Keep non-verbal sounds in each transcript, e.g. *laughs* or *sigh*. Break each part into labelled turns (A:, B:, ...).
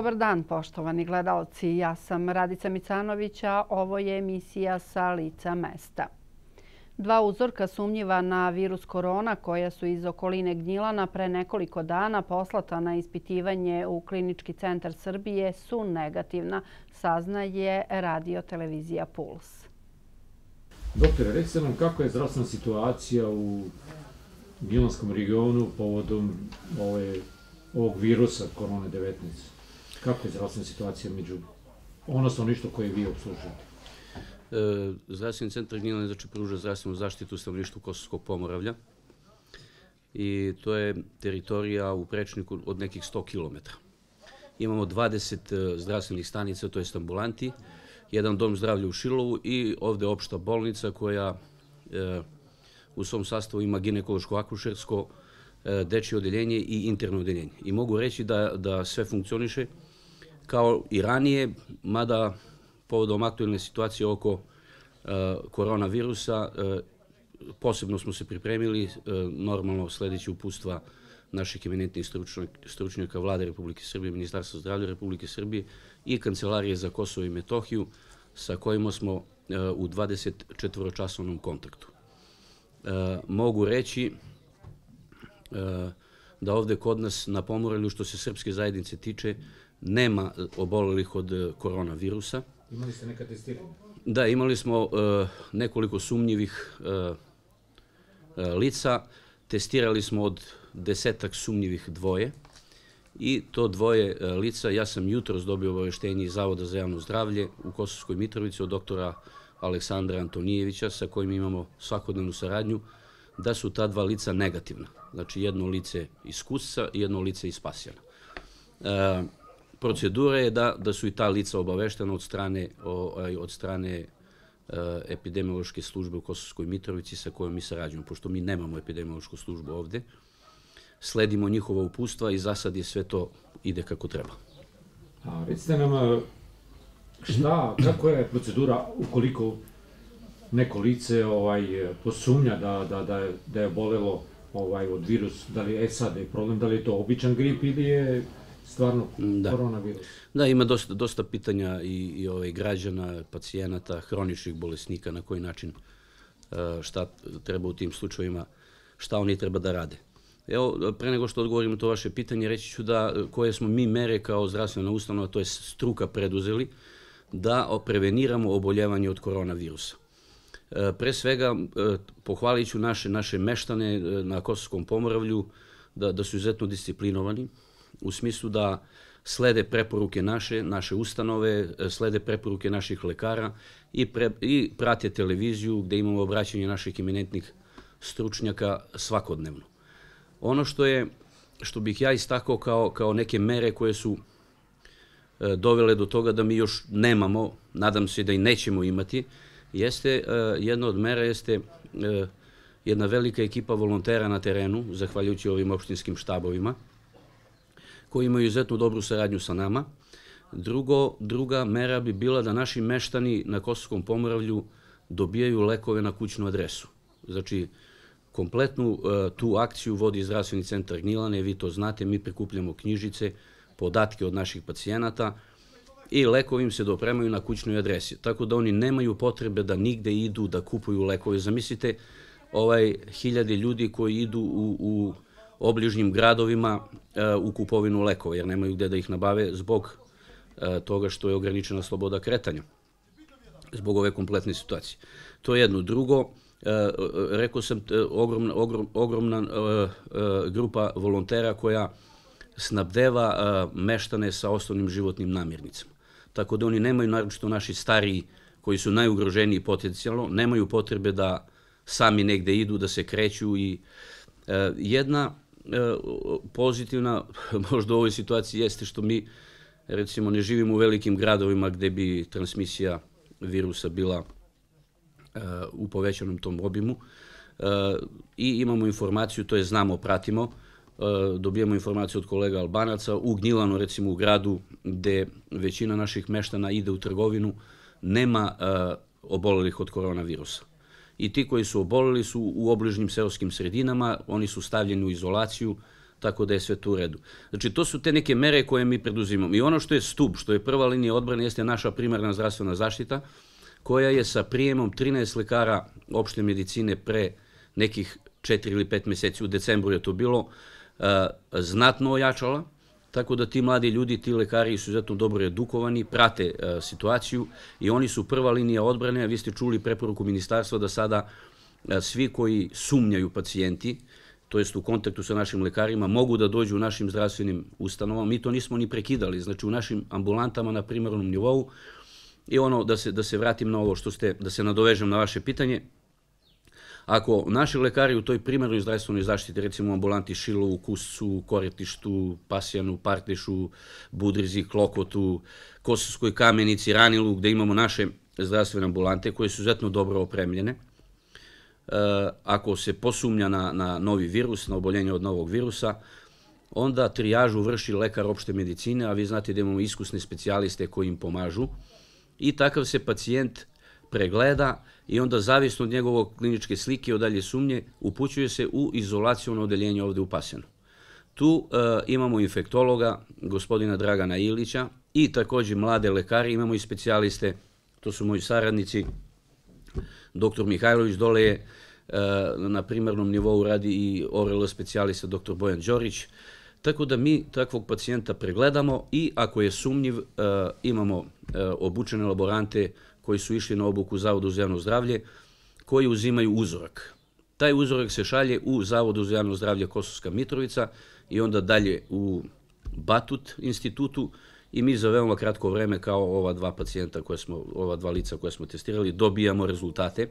A: Dobar dan, poštovani gledalci. Ja sam Radica Micanovića. Ovo je emisija sa lica mesta. Dva uzorka sumnjiva na virus korona koja su iz okoline Gnjilana pre nekoliko dana poslata na ispitivanje u Klinički centar Srbije su negativna, saznaje televizija Puls.
B: Doktore, se nam kako je zdravstvena situacija u Gnjilanskom regionu povodom ove, ovog virusa korona 19? Kako je zdravstvena situacija među ono stanovništvo koje vi obslužujete?
A: E, zdravstveni centar Gnjilane znači pruža zdravstvenu zaštitu stanovništvu Kosovskog pomoravlja i to je teritorija u prečniku od nekih 100 km. Imamo 20 e, zdravstvenih stanica, to je ambulanti, jedan dom zdravlja u Šilovu i ovde opšta bolnica koja e, u svom sastavu ima ginekološko-akušersko, e, dečje odeljenje i interno odeljenje. I mogu reći da, da sve funkcioniše, kao i ranije, mada povodom aktualne situacije oko e, koronavirusa e, posebno smo se pripremili, e, normalno sledeće upustva naših eminentnih stručnjaka vlade Republike Srbije, Ministarstva zdravlja Republike Srbije i Kancelarije za Kosovo i Metohiju, sa kojima smo u 24-časovnom kontaktu. Mogu reći da ovde kod nas na Pomorelju, što se srpske zajednice tiče, nema obolelih od e, koronavirusa.
B: Imali ste neka testiranja?
A: Da, imali smo e, nekoliko sumnjivih e, lica. Testirali smo od desetak sumnjivih dvoje i to dvoje lica, ja sam jutro zdobio obaveštenje iz Zavoda za javno zdravlje u Kosovskoj Mitrovici od doktora Aleksandra Antonijevića sa kojim imamo svakodnevnu saradnju, da su ta dva lica negativna. Znači jedno lice iz Kusca i jedno lice iz Pasjana. E, procedura je da, da su i ta lica obaveštena od strane, od strane e, epidemiološke službe u Kosovskoj Mitrovici sa kojom mi sarađujemo, pošto mi nemamo epidemiološku službu ovde. Sledimo njihova upustva i za sad je sve to ide kako treba.
B: A recite nam e, šta, kako je procedura ukoliko neko lice ovaj, posumnja da, da, da, je, da je bolelo ovaj, od virus, da li je SAD problem, da li je to običan grip ili je stvarno mm, da. koronavirus.
A: Da, ima dosta, dosta pitanja i, i ove, ovaj, građana, pacijenata, hroničnih bolesnika, na koji način eh, šta treba u tim slučajima, šta oni treba da rade. Evo, pre nego što odgovorim to vaše pitanje, reći ću da eh, koje smo mi mere kao zdravstvena ustanova, to je struka preduzeli, da preveniramo oboljevanje od koronavirusa. Eh, pre svega, pohvalit ću naše, naše meštane na Kosovskom pomoravlju da, da su izuzetno disciplinovani, u smislu da slede preporuke naše, naše ustanove, e, slede preporuke naših lekara i, pre, i prate televiziju gde imamo obraćanje naših eminentnih stručnjaka svakodnevno. Ono što je što bih ja istakao kao, kao neke mere koje su e, dovele do toga da mi još nemamo, nadam se da i nećemo imati, jeste e, jedna od mera jeste e, jedna velika ekipa volontera na terenu, zahvaljujući ovim opštinskim štabovima, koji imaju izuzetno dobru saradnju sa nama. Drugo, druga mera bi bila da naši meštani na Kosovskom pomoravlju dobijaju lekove na kućnu adresu. Znači, kompletnu uh, tu akciju vodi zdravstveni centar Gnilane, vi to znate, mi prikupljamo knjižice, podatke od naših pacijenata i lekovi im se dopremaju na kućnoj adresi, tako da oni nemaju potrebe da nigde idu da kupuju lekove. Zamislite, ovaj, hiljade ljudi koji idu u, u obližnjim gradovima e, u kupovinu lekova, jer nemaju gde da ih nabave zbog e, toga što je ograničena sloboda kretanja, zbog ove kompletne situacije. To je jedno. Drugo, e, rekao sam, ogromna, ogromna grupa volontera koja snabdeva meštane sa osnovnim životnim namirnicama. Tako da oni nemaju, naročito naši stariji, koji su najugroženiji potencijalno, nemaju potrebe da sami negde idu, da se kreću i jedna E, pozitivna *laughs* možda u ovoj situaciji jeste što mi recimo ne živimo u velikim gradovima gde bi transmisija virusa bila e, u povećanom tom obimu e, i imamo informaciju, to je znamo, pratimo, dobijemo informaciju od kolega Albanaca, u Gnjilanu recimo u gradu gde većina naših meštana ide u trgovinu, nema obolelih od koronavirusa i ti koji su obolili su u obližnjim seoskim sredinama, oni su stavljeni u izolaciju, tako da je sve tu u redu. Znači, to su te neke mere koje mi preduzimamo. I ono što je stup, što je prva linija odbrane, jeste naša primarna zdravstvena zaštita, koja je sa prijemom 13 lekara opšte medicine pre nekih 4 ili 5 meseci, u decembru je to bilo, eh, znatno ojačala, Tako da ti mladi ljudi, ti lekari su izuzetno dobro edukovani, prate e, situaciju i oni su prva linija odbrane, vi ste čuli preporuku ministarstva da sada e, svi koji sumnjaju pacijenti, to jest u kontaktu sa našim lekarima, mogu da dođu u našim zdravstvenim ustanovama. Mi to nismo ni prekidali, znači u našim ambulantama na primarnom nivou. I ono, da se, da se vratim na ovo što ste, da se nadovežem na vaše pitanje, Ako naši lekari u toj primarnoj zdravstvenoj zaštiti, recimo ambulanti Šilovu, Kuscu, Koretištu, Pasijanu, Partišu, Budrizi, Klokotu, Kosovskoj kamenici, Ranilu, gde imamo naše zdravstvene ambulante koje su izuzetno dobro opremljene, e, ako se posumnja na, na novi virus, na oboljenje od novog virusa, onda trijažu vrši lekar opšte medicine, a vi znate da imamo iskusne specijaliste koji im pomažu. I takav se pacijent pregleda i onda zavisno od njegovog kliničke slike i odalje sumnje upućuje se u izolacijono odeljenje ovde u Pasjanu. Tu e, imamo infektologa, gospodina Dragana Ilića i takođe mlade lekari, imamo i specijaliste, to su moji saradnici, doktor Mihajlović dole je e, na primarnom nivou radi i ORL specijalista doktor Bojan Đorić, Tako da mi takvog pacijenta pregledamo i ako je sumnjiv, e, imamo e, obučene laborante koji su išli na obuku u Zavodu za javno zdravlje, koji uzimaju uzorak. Taj uzorak se šalje u Zavodu za javno zdravlje Kosovska Mitrovica i onda dalje u Batut institutu i mi za veoma kratko vreme kao ova dva pacijenta koje smo, ova dva lica koje smo testirali, dobijamo rezultate.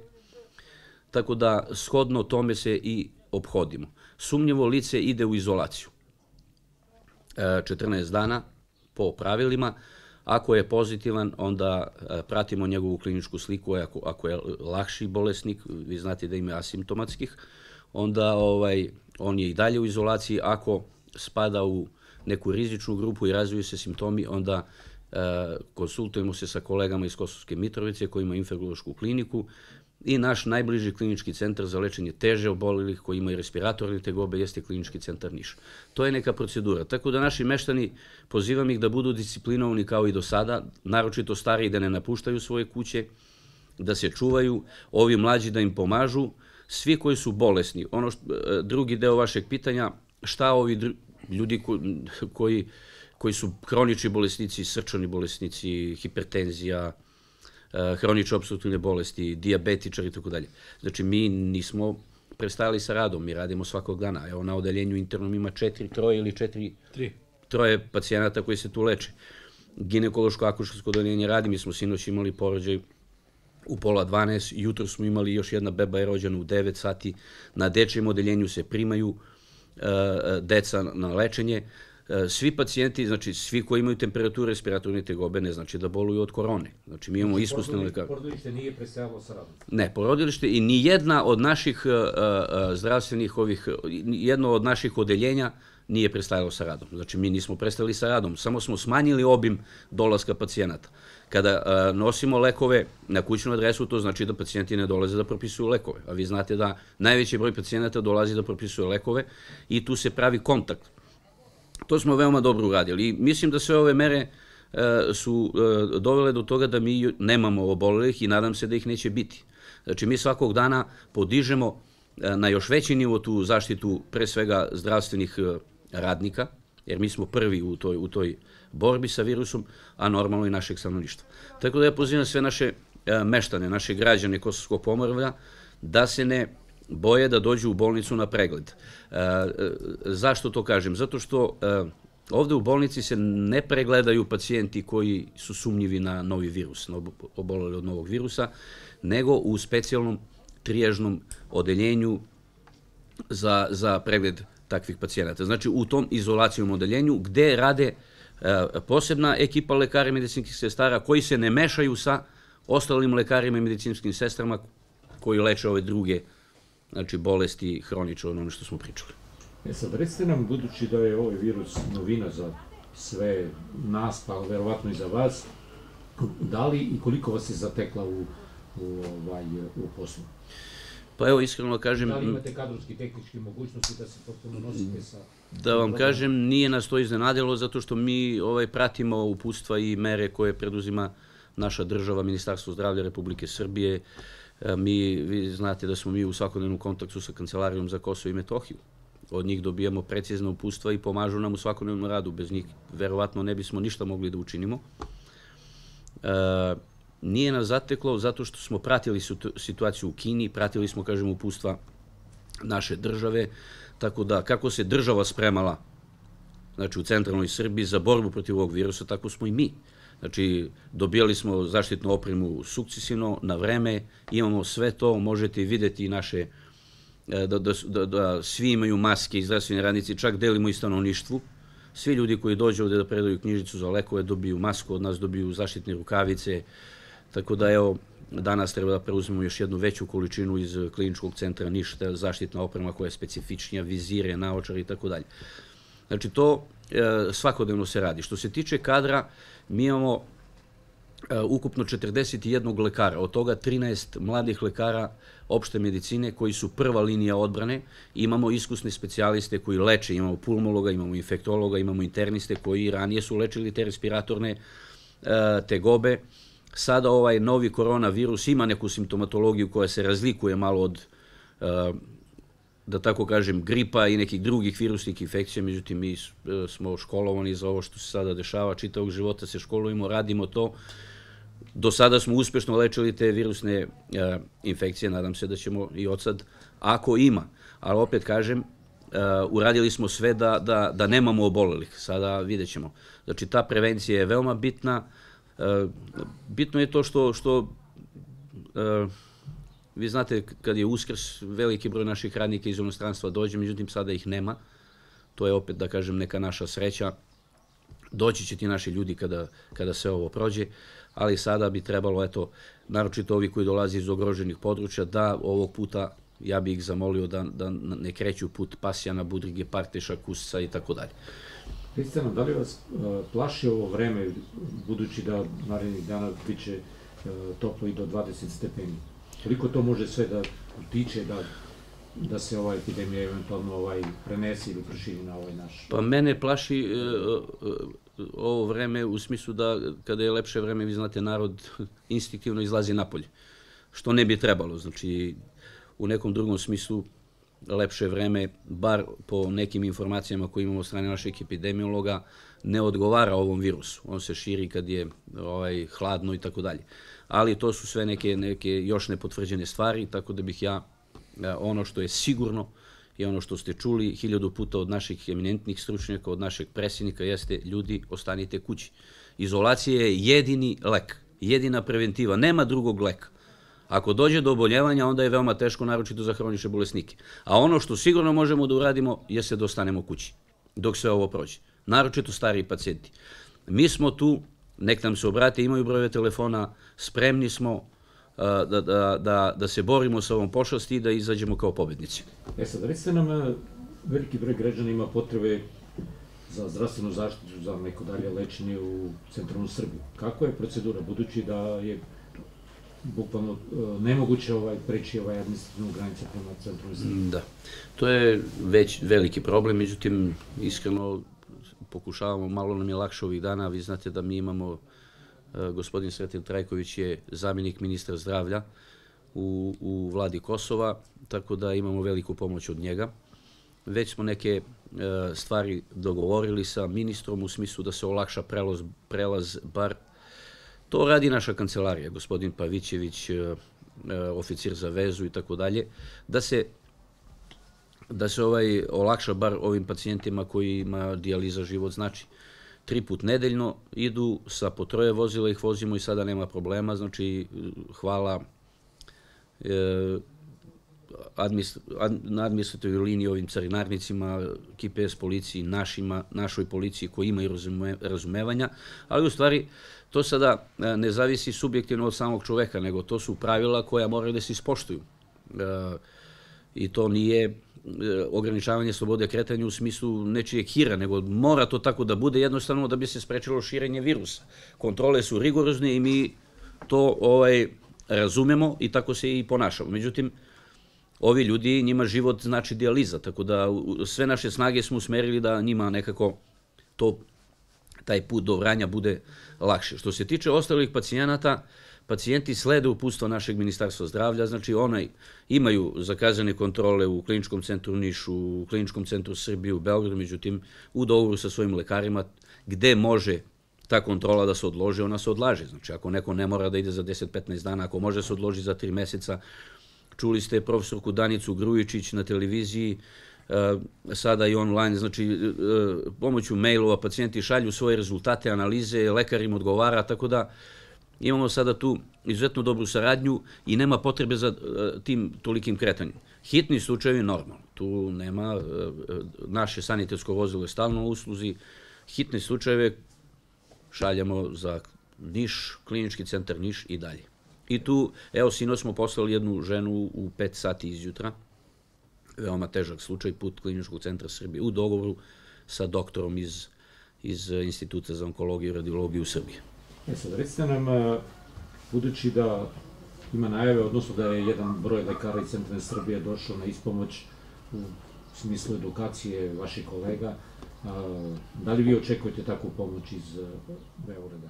A: Tako da shodno tome se i obhodimo. Sumnjivo lice ide u izolaciju. 14 e, dana po pravilima, Ako je pozitivan, onda e, pratimo njegovu kliničku sliku, ako, ako je lakši bolesnik, vi znate da ima asimptomatskih, onda ovaj, on je i dalje u izolaciji. Ako spada u neku rizičnu grupu i razviju se simptomi, onda e, konsultujemo se sa kolegama iz Kosovske Mitrovice koji ima infektološku kliniku, i naš najbliži klinički centar za lečenje teže obolelih koji imaju respiratorne tegobe jeste klinički centar Niš. To je neka procedura. Tako da naši meštani, pozivam ih da budu disciplinovani kao i do sada, naročito stariji da ne napuštaju svoje kuće, da se čuvaju, ovi mlađi da im pomažu, svi koji su bolesni. Ono što, e, drugi deo vašeg pitanja, šta ovi dru, ljudi ko, koji, koji su kronični bolesnici, srčani bolesnici, hipertenzija, Eh, hronično obstruktivne bolesti, diabetičar i tako dalje. Znači, mi nismo prestali sa radom, mi radimo svakog dana. Evo, na odeljenju internom ima četiri, troje ili četiri... Tri. Troje pacijenata koji se tu leče. Ginekološko-akušarsko odeljenje radi, mi smo sinoć imali porođaj u pola 12, jutro smo imali još jedna beba je rođena u 9 sati, na dečijem odeljenju se primaju uh, deca na lečenje, E, svi pacijenti, znači svi koji imaju temperature respiratorne tegobe ne znači da boluju od korone. Znači mi imamo znači, iskusne lekare.
B: Porodilište nije preselilo sa radom?
A: Ne, porodilište i ni jedna od naših e, e, zdravstvenih ovih, jedno od naših odeljenja nije prestajalo sa radom. Znači, mi nismo prestali sa radom, samo smo smanjili obim dolaska pacijenata. Kada a, nosimo lekove na kućnu adresu, to znači da pacijenti ne dolaze da propisuju lekove. A vi znate da najveći broj pacijenata dolazi da propisuje lekove i tu se pravi kontakt To smo veoma dobro uradili mislim da sve ove mere e, su e, dovele do toga da mi nemamo obolelih i nadam se da ih neće biti. Znači, mi svakog dana podižemo e, na još veći nivo tu zaštitu pre svega zdravstvenih radnika, jer mi smo prvi u toj, u toj borbi sa virusom, a normalno i našeg stanovništva. Tako da ja pozivam sve naše meštane, naše građane Kosovskog pomorvlja, da se ne boje da dođu u bolnicu na pregled. E, e, zašto to kažem? Zato što e, Ovde u bolnici se ne pregledaju pacijenti koji su sumnjivi na novi virus, oboleli od novog virusa, nego u specijalnom triježnom odeljenju za, za pregled takvih pacijenata. Znači u tom izolacijom odeljenju gde rade e, posebna ekipa lekara i medicinskih sestara koji se ne mešaju sa ostalim lekarima i medicinskim sestrama koji leče ove druge pacijente znači bolesti hronično ono što smo pričali.
B: E sad, recite nam, budući da je ovaj virus novina za sve nas, pa verovatno i za vas, da li i koliko vas je zatekla u, u, ovaj,
A: u poslu? Pa evo, iskreno da kažem... Da li imate
B: kadrovski, tehnički mogućnosti da se
A: potpuno nosite sa... Da vam kažem, nije nas to iznenadilo, zato što mi ovaj, pratimo upustva i mere koje preduzima naša država, Ministarstvo zdravlja Republike Srbije, uh, E, mi, vi znate da smo mi u svakodnevnom kontaktu sa Kancelarijom za Kosovo i Metohiju. Od njih dobijamo precizne upustva i pomažu nam u svakodnevnom radu. Bez njih verovatno ne bismo ništa mogli da učinimo. E, nije nas zateklo zato što smo pratili situaciju u Kini, pratili smo, kažem, upustva naše države, tako da kako se država spremala znači u centralnoj Srbiji za borbu protiv ovog virusa, tako smo i mi. Znači, dobijali smo zaštitnu opremu sukcesivno, na vreme, imamo sve to, možete videti i naše, e, da, da, da, da svi imaju maske i zdravstvene radnici, čak delimo i stanovništvu. Svi ljudi koji dođu ovde da predaju knjižicu za lekove dobiju masku od nas, dobiju zaštitne rukavice, tako da evo, danas treba da preuzmemo još jednu veću količinu iz kliničkog centra Ništa, zaštitna oprema koja je specifičnija, vizire, naočar i tako dalje. Znači, to e, svakodnevno se radi. Što se tiče kadra, mi imamo e, ukupno 41 lekara, od toga 13 mladih lekara opšte medicine koji su prva linija odbrane. Imamo iskusne specijaliste koji leče, imamo pulmologa, imamo infektologa, imamo interniste koji ranije su lečili te respiratorne e, tegobe. Sada ovaj novi koronavirus ima neku simptomatologiju koja se razlikuje malo od da tako kažem, gripa i nekih drugih virusnih infekcija, međutim, mi e, smo školovani za ovo što se sada dešava, čitavog života se školujemo, radimo to. Do sada smo uspešno lečili te virusne e, infekcije, nadam se da ćemo i od sad, ako ima. Ali opet kažem, e, uradili smo sve da, da, da nemamo obolelih. Sada vidjet ćemo. Znači, ta prevencija je veoma bitna. bitno je to što, što Vi znate, kad je uskrs, veliki broj naših radnika iz inostranstva dođe, međutim sada ih nema. To je opet, da kažem, neka naša sreća. Doći će ti naši ljudi kada, kada sve ovo prođe, ali sada bi trebalo, eto, naročito ovi koji dolaze iz ogroženih područja, da ovog puta ja bih ih zamolio da, da ne kreću put Pasjana, Budrige, Parteša, Kusca i tako dalje.
B: Kristijana, da li vas e, plaši ovo vreme, budući da narednih dana biće e, toplo i do 20 stepeni? Koliko to može sve da utiče, da da se ova epidemija eventualno ovaj prenese ili proširi na ovaj naš?
A: Pa mene plaši e, e, e, ovo vreme u smislu da kada je lepše vreme, vi znate, narod instinktivno izlazi napolje, što ne bi trebalo. Znači, u nekom drugom smislu lepše vreme, bar po nekim informacijama koje imamo od strane našeg epidemiologa, ne odgovara ovom virusu. On se širi kad je ovaj, hladno i tako dalje. Ali to su sve neke, neke još nepotvrđene stvari, tako da bih ja e, ono što je sigurno i ono što ste čuli hiljadu puta od naših eminentnih stručnjaka, od našeg predsjednika, jeste ljudi, ostanite kući. Izolacija je jedini lek, jedina preventiva, nema drugog leka. Ako dođe do oboljevanja, onda je veoma teško, naročito za hronične bolesnike. A ono što sigurno možemo da uradimo je se dostanemo kući, dok se ovo prođe. Naročito stariji pacijenti. Mi smo tu, nek nam se obrate, imaju brojeve telefona, spremni smo, uh, Da, da, da, da se borimo sa ovom pošasti i da izađemo kao pobednici. E sad, recite nam, uh,
B: veliki broj građana ima potrebe za zdravstvenu zaštitu, za neko dalje lečenje u centralnu Srbiju. Kako je procedura, budući da je bukvalno e, nemoguće ovaj, preći ovaj administrativnu granicu prema centru Srbije. Mm, da,
A: to je već veliki problem, međutim, iskreno pokušavamo, malo nam je lakše ovih dana, vi znate da mi imamo, e, gospodin Sretin Trajković je zamenik ministra zdravlja u, u vladi Kosova, tako da imamo veliku pomoć od njega. Već smo neke e, stvari dogovorili sa ministrom u smislu da se olakša prelaz, prelaz bar To radi naša kancelarija, gospodin Pavićević, e, e, oficir za vezu i tako dalje, da se da se ovaj olakša bar ovim pacijentima koji ima dijaliza život znači. Tri put nedeljno idu, sa po troje vozila ih vozimo i sada nema problema, znači e, hvala e, na administrativnoj liniji ovim carinarnicima, KPS policiji, našima, našoj policiji koji imaju razumevanja, ali u stvari to sada e, ne zavisi subjektivno od samog čoveka, nego to su pravila koja moraju da se ispoštuju. E, I to nije e, ograničavanje slobode kretanja u smislu nečije kira, nego mora to tako da bude jednostavno da bi se sprečilo širenje virusa. Kontrole su rigorozne i mi to ovaj, razumemo i tako se i ponašamo. Međutim, ovi ljudi, njima život znači dijaliza, tako da sve naše snage smo usmerili da njima nekako to taj put do Vranja bude lakše. Što se tiče ostalih pacijenata, pacijenti slede upustva našeg ministarstva zdravlja, znači onaj imaju zakazane kontrole u kliničkom centru Nišu, u kliničkom centru Srbije, u Beogradu, međutim u dogovoru sa svojim lekarima gde može ta kontrola da se odloži, ona se odlaže. Znači ako neko ne mora da ide za 10-15 dana, ako može da se odloži za 3 meseca, Čuli ste profesorku Danicu Grujičić na televiziji, e, sada i online, znači e, pomoću mailova pacijenti šalju svoje rezultate, analize, lekar im odgovara, tako da imamo sada tu izuzetno dobru saradnju i nema potrebe za e, tim tolikim kretanjem. Hitni slučajevi normalno, tu nema, naše sanitetsko vozilo je stalno u usluzi, hitne slučajeve šaljamo za Niš, klinički centar Niš i dalje. I tu, evo, sino smo poslali jednu ženu u 5 sati izjutra, veoma težak slučaj, put Kliničkog centra Srbije, u dogovoru sa doktorom iz, iz Instituta za onkologiju i radiologiju u Srbije.
B: E sad, recite nam, e, budući da ima najave, odnosno da je jedan broj lekara iz centra Srbije došao na ispomoć u smislu edukacije vaših kolega, da li vi očekujete takvu pomoć iz e, Beograda?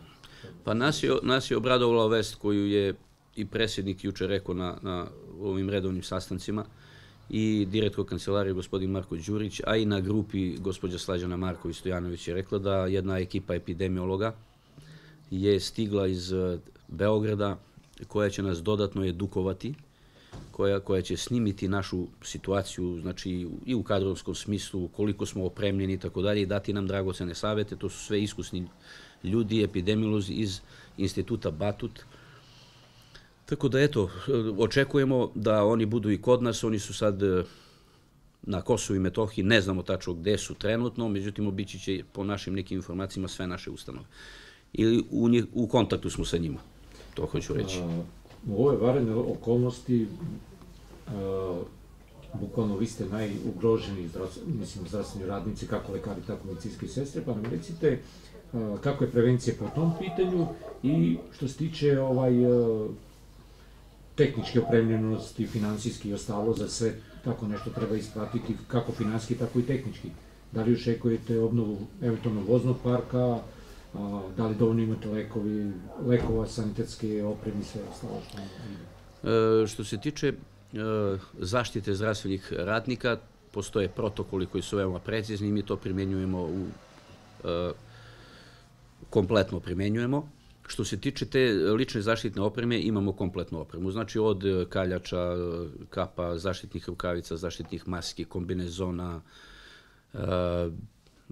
A: Pa nas je, nas je obradovala vest koju je i presjednik juče rekao na, na ovim redovnim sastancima i direktor kancelarije gospodin Marko Đurić, a i na grupi gospođa Slađana Marković Stojanović je rekla da jedna ekipa epidemiologa je stigla iz e, Beograda koja će nas dodatno edukovati, koja, koja će snimiti našu situaciju, znači i u kadrovskom smislu, koliko smo opremljeni i tako dalje, i dati nam dragocene savete. To su sve iskusni ljudi, epidemiolozi iz instituta Batut, Tako da eto, očekujemo da oni budu i kod nas, oni su sad e, na Kosovu i Metohiji, ne znamo tačno gde su trenutno, međutim obići će po našim nekim informacijama sve naše ustanove. Ili u, njih, u kontaktu smo sa njima, to hoću reći. A,
B: u ove varene okolnosti, a, e, bukvalno vi ste najugroženi zdravstveni, mislim, zdravstveni radnici, kako lekari, tako medicinske sestre, pa nam recite a, e, kako je prevencija po tom pitanju i što se tiče ovaj, a, tehnički opremljenosti, finansijski i ostalo za sve tako nešto treba isplatiti, kako finansijski tako i tehnički. Da li ušekujete obnovu eventualno voznog parka, a, da li dovoljno imate lekovi, lekova, sanitetske opreme i sve ostalo što
A: e, Što se tiče e, zaštite zdravstvenih radnika, postoje protokoli koji su veoma precizni i mi to primenjujemo u e, kompletno primenjujemo Što se tiče te e, lične zaštitne opreme, imamo kompletnu opremu. Znači od e, kaljača, e, kapa, zaštitnih rukavica, zaštitnih maski, kombinezona,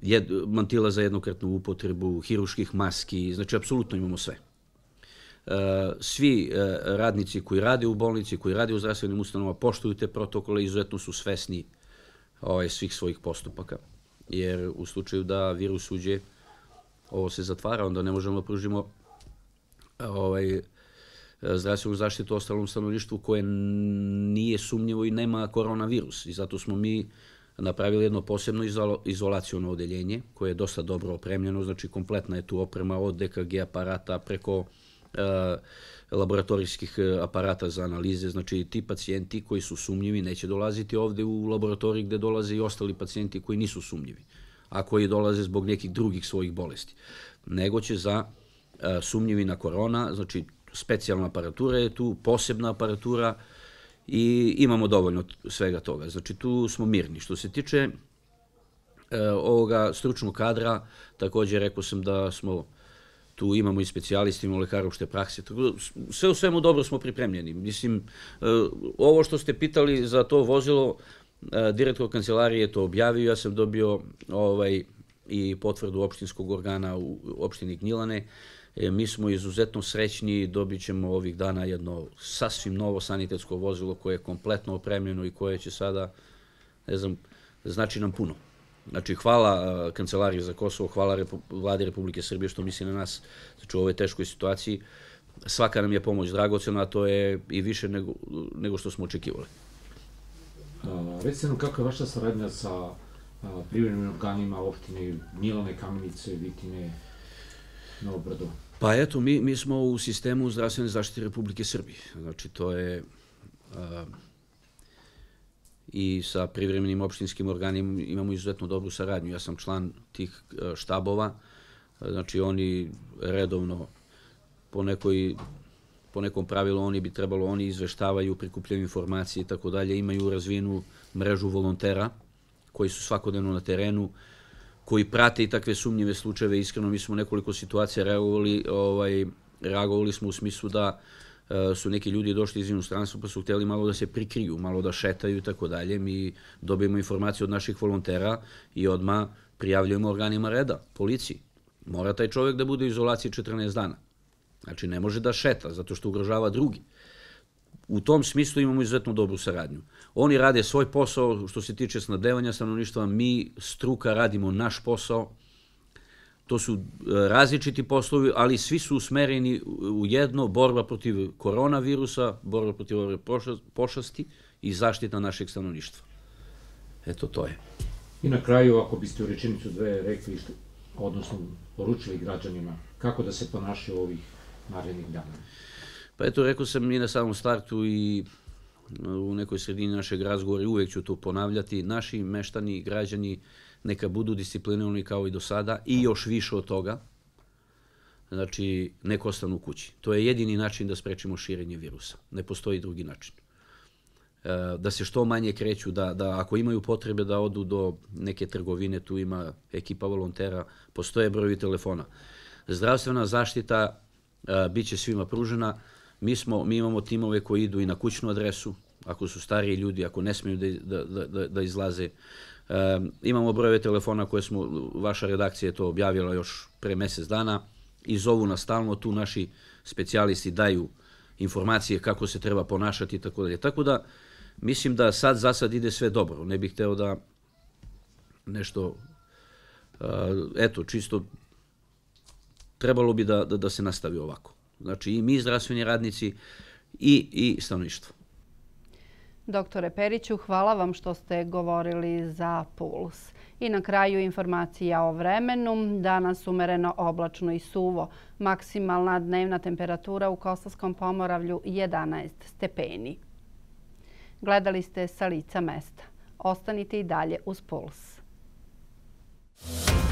A: jed, mantila za jednokratnu upotrebu, hiruških maski, znači apsolutno imamo sve. Svi radnici koji rade u bolnici, koji rade u zdravstvenim ustanovama, poštuju te protokole, izuzetno su svesni ovaj, svih svojih postupaka. Jer u slučaju da virus uđe, ovo se zatvara, onda ne možemo da pružimo ovaj, zdravstvenu zaštitu ostalom stanovništvu koje nije sumnjivo i nema koronavirus. I zato smo mi napravili jedno posebno izolacijono odeljenje koje je dosta dobro opremljeno, znači kompletna je tu oprema od DKG aparata preko e, laboratorijskih e, aparata za analize, znači ti pacijenti koji su sumnjivi neće dolaziti ovde u laboratoriji gde dolaze i ostali pacijenti koji nisu sumnjivi, a koji dolaze zbog nekih drugih svojih bolesti, nego će za E, sumnjivi na korona, znači specijalna aparatura je tu, posebna aparatura i imamo dovoljno svega toga. Znači tu smo mirni. Što se tiče e, ovoga stručnog kadra, takođe rekao sam da smo tu imamo i specijalisti, imamo lekara opšte prakse. Da sve u svemu dobro smo pripremljeni. Mislim, e, ovo što ste pitali za to vozilo, e, direktor kancelarije je to objavio, ja sam dobio ovaj, i potvrdu opštinskog organa u opštini Gnjilane, E, mi smo izuzetno srećni i dobit ćemo ovih dana jedno sasvim novo sanitetsko vozilo koje je kompletno opremljeno i koje će sada, ne znam, znači nam puno. Znači, hvala Kancelariji za Kosovo, hvala Repu vladi Republike Srbije što misli na nas, znači u ovoj teškoj situaciji. Svaka nam je pomoć dragocena, a to je i više nego, nego što smo očekivali.
B: Reci recite nam kako je vaša saradnja sa privrednim organima opštine Milane, Kamenice, Vitine, Novobrdo?
A: Pa eto, mi, mi smo u sistemu zdravstvene zaštite Republike Srbije. Znači, to je a, i sa privremenim opštinskim organima imamo izuzetno dobru saradnju. Ja sam član tih štabova, znači oni redovno po nekoj po nekom pravilu oni bi trebalo, oni izveštavaju, prikupljaju informacije i tako dalje, imaju razvinu mrežu volontera koji su svakodnevno na terenu, uh, koji prate i takve sumnjive slučajeve. Iskreno, mi smo nekoliko situacija reagovali, ovaj, reagovali smo u smislu da eh, su neki ljudi došli iz inostranstva pa su hteli malo da se prikriju, malo da šetaju i tako dalje. Mi dobijemo informacije od naših volontera i odma prijavljujemo organima reda, policiji. Mora taj čovek da bude u izolaciji 14 dana. Znači, ne može da šeta zato što ugrožava drugi. U tom smislu imamo izuzetno dobru saradnju. Oni rade svoj posao što se tiče snadevanja stanovništva, mi struka radimo naš posao. To su e, različiti poslovi, ali svi su usmereni u jedno, borba protiv koronavirusa, borba protiv ove pošasti i zaštita našeg stanovništva. Eto, to je.
B: I na kraju, ako biste u rečenicu dve rekli, odnosno poručili građanima, kako da se ponašaju ovih narednih dana?
A: Pa eto, rekao sam i na samom startu i e, u nekoj sredini našeg razgovora i uvek ću to ponavljati. Naši meštani, i građani neka budu disciplinovani kao i do sada i još više od toga. Znači, nek ostanu kući. To je jedini način da sprečimo širenje virusa. Ne postoji drugi način. E, da se što manje kreću, da, da ako imaju potrebe da odu do neke trgovine, tu ima ekipa volontera, postoje brojevi telefona. Zdravstvena zaštita e, biće svima pružena Mi, smo, mi imamo timove koji idu i na kućnu adresu, ako su stariji ljudi, ako ne smiju da, da, da, da, da izlaze. E, imamo brojeve telefona koje smo, vaša redakcija je to objavila još pre mesec dana i zovu nas stalno, tu naši specijalisti daju informacije kako se treba ponašati i tako dalje. Tako da mislim da sad za sad ide sve dobro. Ne bih hteo da nešto eto čisto trebalo bi da da, da se nastavi ovako. Znači i mi zdravstveni radnici i, i stanovništvo. Doktore Periću, hvala vam što ste govorili za Puls. I na kraju informacija o vremenu. Danas umereno oblačno i suvo. Maksimalna dnevna temperatura u Kosovskom pomoravlju 11 stepeni. Gledali ste sa lica mesta. Ostanite i dalje uz Puls. Thank